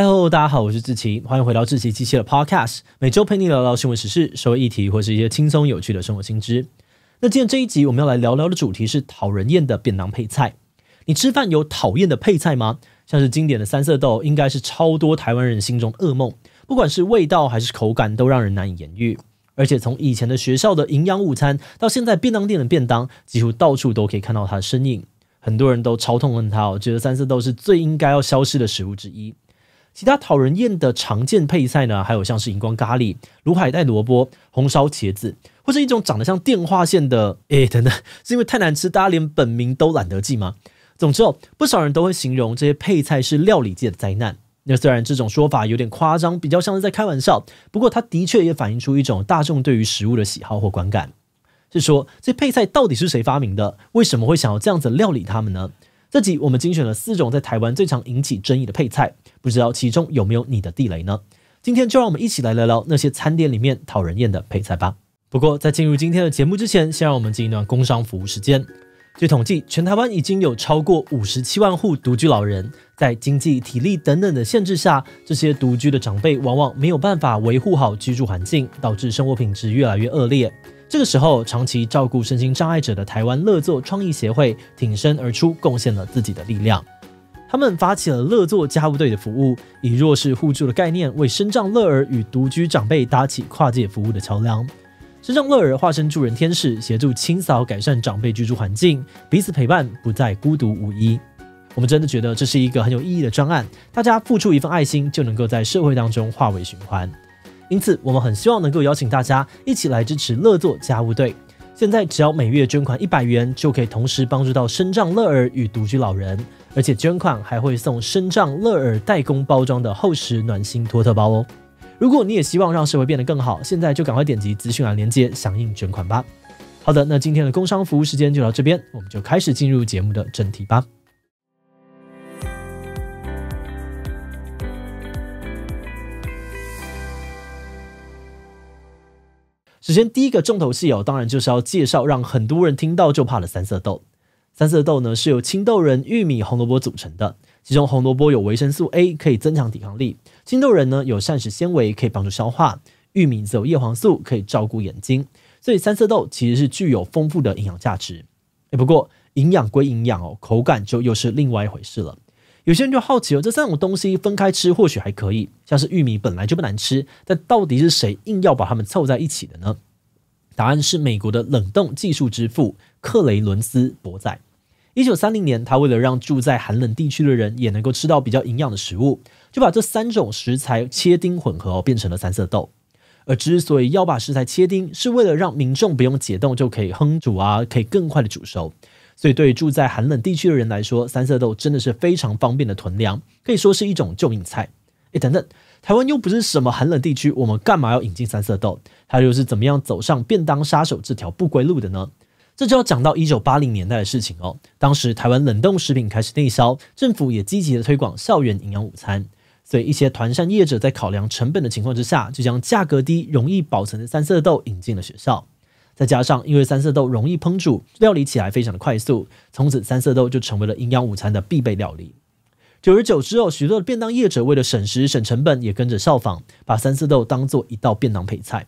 嗨喽，大家好，我是志奇，欢迎回到志奇机器的 Podcast，每周陪你聊聊新闻时事、社会议题或是一些轻松有趣的生活新知。那今天这一集我们要来聊聊的主题是讨人厌的便当配菜。你吃饭有讨厌的配菜吗？像是经典的三色豆，应该是超多台湾人心中噩梦，不管是味道还是口感，都让人难以言喻。而且从以前的学校的营养午餐到现在便当店的便当，几乎到处都可以看到它的身影。很多人都超痛恨它，我觉得三色豆是最应该要消失的食物之一。其他讨人厌的常见配菜呢？还有像是荧光咖喱、卤海带、萝卜、红烧茄子，或者一种长得像电话线的…… 诶，等等，是因为太难吃，大家连本名都懒得记吗？总之哦，不少人都会形容这些配菜是料理界的灾难。那虽然这种说法有点夸张，比较像是在开玩笑，不过它的确也反映出一种大众对于食物的喜好或观感。是说，这配菜到底是谁发明的？为什么会想要这样子料理它们呢？这集我们精选了四种在台湾最常引起争议的配菜，不知道其中有没有你的地雷呢？今天就让我们一起来聊聊那些餐店里面讨人厌的配菜吧。不过在进入今天的节目之前，先让我们进一段工商服务时间。据统计，全台湾已经有超过五十七万户独居老人，在经济、体力等等的限制下，这些独居的长辈往往没有办法维护好居住环境，导致生活品质越来越恶劣。这个时候，长期照顾身心障碍者的台湾乐作创意协会挺身而出，贡献了自己的力量。他们发起了乐作家务队的服务，以弱势互助的概念，为身障乐儿与独居长辈搭起跨界服务的桥梁。身障乐儿化身助人天使，协助清扫、改善长辈居住环境，彼此陪伴，不再孤独无依。我们真的觉得这是一个很有意义的专案，大家付出一份爱心，就能够在社会当中化为循环。因此，我们很希望能够邀请大家一起来支持乐作家务队。现在只要每月捐款一百元，就可以同时帮助到身障乐儿与独居老人，而且捐款还会送身障乐儿代工包装的厚实暖心托特包哦。如果你也希望让社会变得更好，现在就赶快点击资讯栏连接响应捐款吧。好的，那今天的工商服务时间就到这边，我们就开始进入节目的正题吧。首先，第一个重头戏哦，当然就是要介绍让很多人听到就怕的三色豆。三色豆呢是由青豆仁、玉米、红萝卜组成的。其中红萝卜有维生素 A，可以增强抵抗力；青豆仁呢有膳食纤维，可以帮助消化；玉米则有叶黄素，可以照顾眼睛。所以三色豆其实是具有丰富的营养价值。哎，不过营养归营养哦，口感就又是另外一回事了。有些人就好奇了，这三种东西分开吃或许还可以，像是玉米本来就不难吃，但到底是谁硬要把它们凑在一起的呢？答案是美国的冷冻技术之父克雷伦斯·博在。一九三零年，他为了让住在寒冷地区的人也能够吃到比较营养的食物，就把这三种食材切丁混合，变成了三色豆。而之所以要把食材切丁，是为了让民众不用解冻就可以烹煮啊，可以更快的煮熟。所以，对于住在寒冷地区的人来说，三色豆真的是非常方便的囤粮，可以说是一种救命菜。哎，等等，台湾又不是什么寒冷地区，我们干嘛要引进三色豆？它又是怎么样走上便当杀手这条不归路的呢？这就要讲到一九八零年代的事情哦。当时台湾冷冻食品开始内销，政府也积极的推广校园营养午餐，所以一些团膳业者在考量成本的情况之下，就将价格低、容易保存的三色豆引进了学校。再加上，因为三色豆容易烹煮，料理起来非常的快速，从此三色豆就成为了营养午餐的必备料理。久而久之哦，许多的便当业者为了省时省成本，也跟着效仿，把三色豆当做一道便当配菜。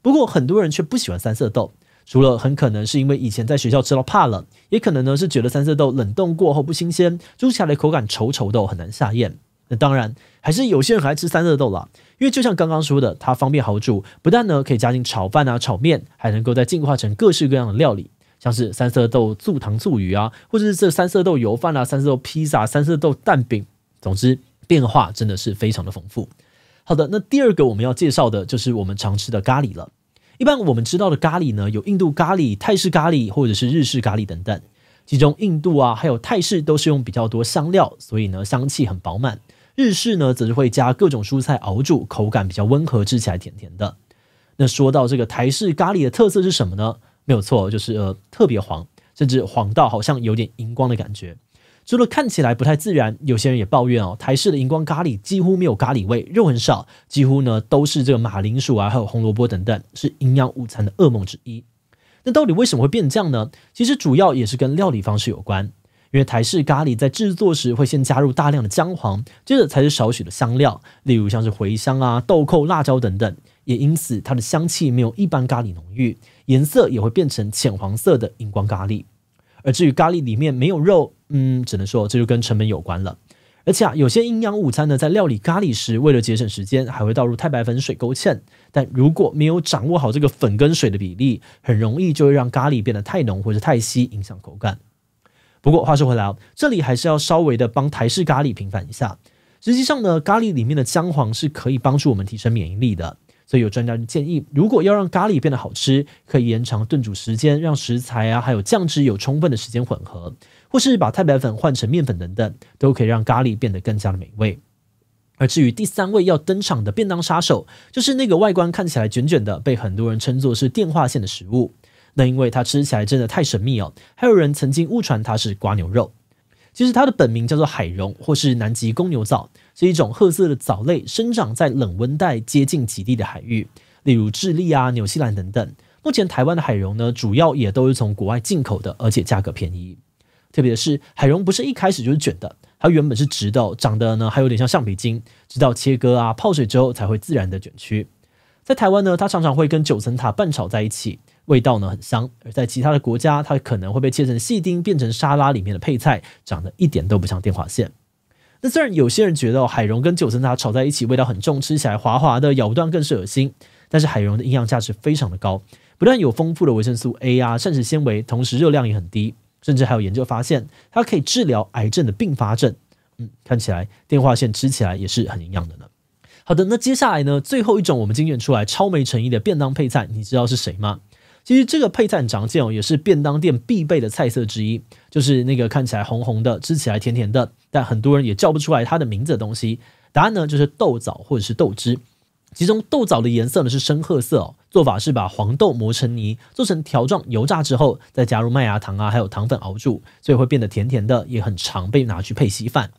不过很多人却不喜欢三色豆，除了很可能是因为以前在学校吃到怕了，也可能呢是觉得三色豆冷冻过后不新鲜，煮起来口感稠稠的，很难下咽。那当然，还是有些人还吃三色豆啦，因为就像刚刚说的，它方便好煮，不但呢可以加进炒饭啊、炒面，还能够再进化成各式各样的料理，像是三色豆醋糖醋鱼啊，或者是这三色豆油饭啊、三色豆披萨、三色豆蛋饼，总之变化真的是非常的丰富。好的，那第二个我们要介绍的就是我们常吃的咖喱了。一般我们知道的咖喱呢，有印度咖喱、泰式咖喱或者是日式咖喱等等，其中印度啊还有泰式都是用比较多香料，所以呢香气很饱满。日式呢，则是会加各种蔬菜熬煮，口感比较温和，吃起来甜甜的。那说到这个台式咖喱的特色是什么呢？没有错，就是呃特别黄，甚至黄到好像有点荧光的感觉。除了看起来不太自然，有些人也抱怨哦，台式的荧光咖喱几乎没有咖喱味，肉很少，几乎呢都是这个马铃薯啊，还有红萝卜等等，是营养午餐的噩梦之一。那到底为什么会变酱这样呢？其实主要也是跟料理方式有关。因为台式咖喱在制作时会先加入大量的姜黄，接着才是少许的香料，例如像是茴香啊、豆蔻、辣椒等等，也因此它的香气没有一般咖喱浓郁，颜色也会变成浅黄色的荧光咖喱。而至于咖喱里面没有肉，嗯，只能说这就跟成本有关了。而且啊，有些营养午餐呢，在料理咖喱时，为了节省时间，还会倒入太白粉水勾芡，但如果没有掌握好这个粉跟水的比例，很容易就会让咖喱变得太浓或者太稀，影响口感。不过话说回来，这里还是要稍微的帮台式咖喱平反一下。实际上呢，咖喱里面的姜黄是可以帮助我们提升免疫力的。所以有专家建议，如果要让咖喱变得好吃，可以延长炖煮时间，让食材啊还有酱汁有充分的时间混合，或是把太白粉换成面粉等等，都可以让咖喱变得更加的美味。而至于第三位要登场的便当杀手，就是那个外观看起来卷卷的，被很多人称作是电话线的食物。那因为它吃起来真的太神秘哦，还有人曾经误传它是刮牛肉，其实它的本名叫做海茸，或是南极公牛藻，是一种褐色的藻类，生长在冷温带接近极地的海域，例如智利啊、纽西兰等等。目前台湾的海茸呢，主要也都是从国外进口的，而且价格便宜。特别是海茸不是一开始就是卷的，它原本是直的，长得呢还有点像橡皮筋，直到切割啊、泡水之后才会自然的卷曲。在台湾呢，它常常会跟九层塔拌炒在一起。味道呢很香，而在其他的国家，它可能会被切成细丁，变成沙拉里面的配菜，长得一点都不像电话线。那虽然有些人觉得海荣跟九层塔炒在一起味道很重，吃起来滑滑的，咬不断更是恶心，但是海荣的营养价值非常的高，不但有丰富的维生素 A 啊膳食纤维，同时热量也很低，甚至还有研究发现它可以治疗癌症的并发症。嗯，看起来电话线吃起来也是很营养的呢。好的，那接下来呢，最后一种我们精选出来超没诚意的便当配菜，你知道是谁吗？其实这个配菜常见哦，也是便当店必备的菜色之一，就是那个看起来红红的，吃起来甜甜的，但很多人也叫不出来它的名字的东西。答案呢就是豆枣或者是豆汁，其中豆枣的颜色呢是深褐色哦，做法是把黄豆磨成泥，做成条状油炸之后，再加入麦芽糖啊，还有糖粉熬煮，所以会变得甜甜的，也很常被拿去配稀饭。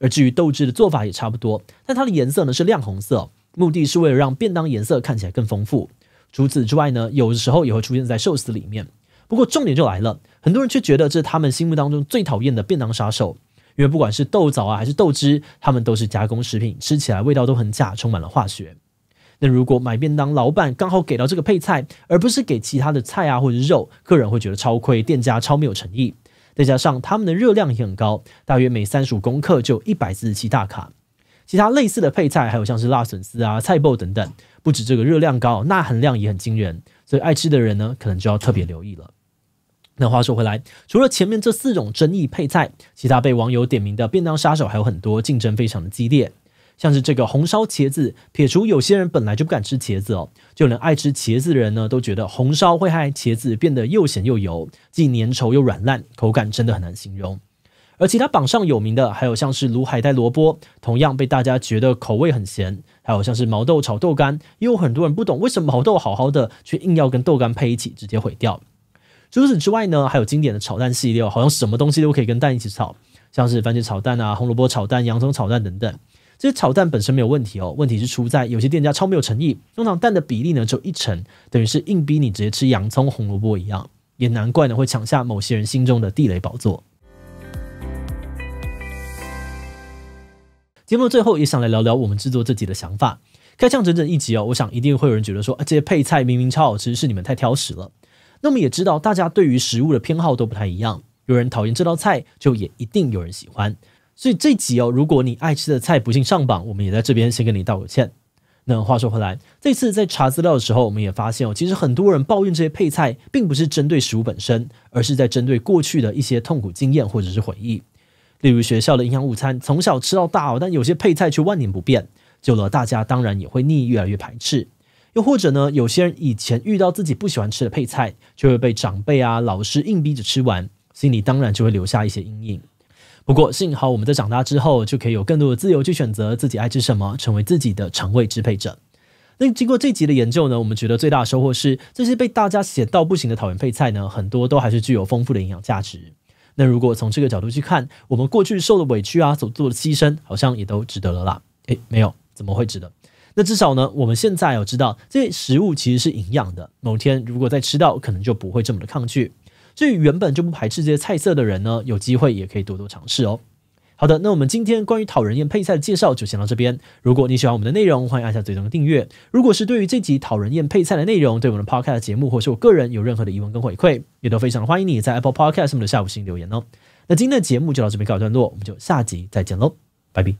而至于豆汁的做法也差不多，但它的颜色呢是亮红色，目的是为了让便当颜色看起来更丰富。除此之外呢，有的时候也会出现在寿司里面。不过重点就来了，很多人却觉得这是他们心目当中最讨厌的便当杀手，因为不管是豆枣啊还是豆汁，它们都是加工食品，吃起来味道都很假，充满了化学。那如果买便当，老板刚好给到这个配菜，而不是给其他的菜啊或者肉，客人会觉得超亏，店家超没有诚意。再加上它们的热量也很高，大约每三十五公克就一百四七大卡。其他类似的配菜，还有像是辣笋丝啊、菜脯等等，不止这个热量高，钠含量也很惊人，所以爱吃的人呢，可能就要特别留意了。那话说回来，除了前面这四种争议配菜，其他被网友点名的便当杀手还有很多，竞争非常的激烈。像是这个红烧茄子，撇除有些人本来就不敢吃茄子哦，就连爱吃茄子的人呢，都觉得红烧会害茄子变得又咸又油，既粘稠又软烂，口感真的很难形容。而其他榜上有名的，还有像是卤海带萝卜，同样被大家觉得口味很咸；还有像是毛豆炒豆干，也有很多人不懂为什么毛豆好好的，却硬要跟豆干配一起，直接毁掉。除此之外呢，还有经典的炒蛋系列，好像什么东西都可以跟蛋一起炒，像是番茄炒蛋啊、红萝卜炒蛋、洋葱炒蛋等等。这些炒蛋本身没有问题哦，问题是出在有些店家超没有诚意，通常蛋的比例呢只有一成，等于是硬逼你直接吃洋葱、红萝卜一样，也难怪呢会抢下某些人心中的地雷宝座。节目最后也想来聊聊我们制作这集的想法。开箱整整一集哦，我想一定会有人觉得说，这些配菜明明超好吃，是你们太挑食了。那么也知道，大家对于食物的偏好都不太一样，有人讨厌这道菜，就也一定有人喜欢。所以这集哦，如果你爱吃的菜不幸上榜，我们也在这边先跟你道个歉。那话说回来，这次在查资料的时候，我们也发现哦，其实很多人抱怨这些配菜，并不是针对食物本身，而是在针对过去的一些痛苦经验或者是回忆。例如学校的营养午餐，从小吃到大哦，但有些配菜却万年不变，久了大家当然也会腻，越来越排斥。又或者呢，有些人以前遇到自己不喜欢吃的配菜，就会被长辈啊、老师硬逼着吃完，心里当然就会留下一些阴影。不过幸好，我们在长大之后就可以有更多的自由去选择自己爱吃什么，成为自己的肠胃支配者。那经过这集的研究呢，我们觉得最大的收获是，这些被大家写到不行的讨厌配菜呢，很多都还是具有丰富的营养价值。那如果从这个角度去看，我们过去受的委屈啊，所做的牺牲，好像也都值得了啦。诶，没有，怎么会值得？那至少呢，我们现在要知道这些食物其实是营养的。某天如果再吃到，可能就不会这么的抗拒。所以原本就不排斥这些菜色的人呢，有机会也可以多多尝试哦。好的，那我们今天关于讨人厌配菜的介绍就先到这边。如果你喜欢我们的内容，欢迎按下最终的订阅。如果是对于这集讨人厌配菜的内容，对我们的 podcast 节目或是我个人有任何的疑问跟回馈，也都非常的欢迎你在 Apple Podcast 我们的下午行留言哦。那今天的节目就到这边告一段落，我们就下集再见喽，拜拜。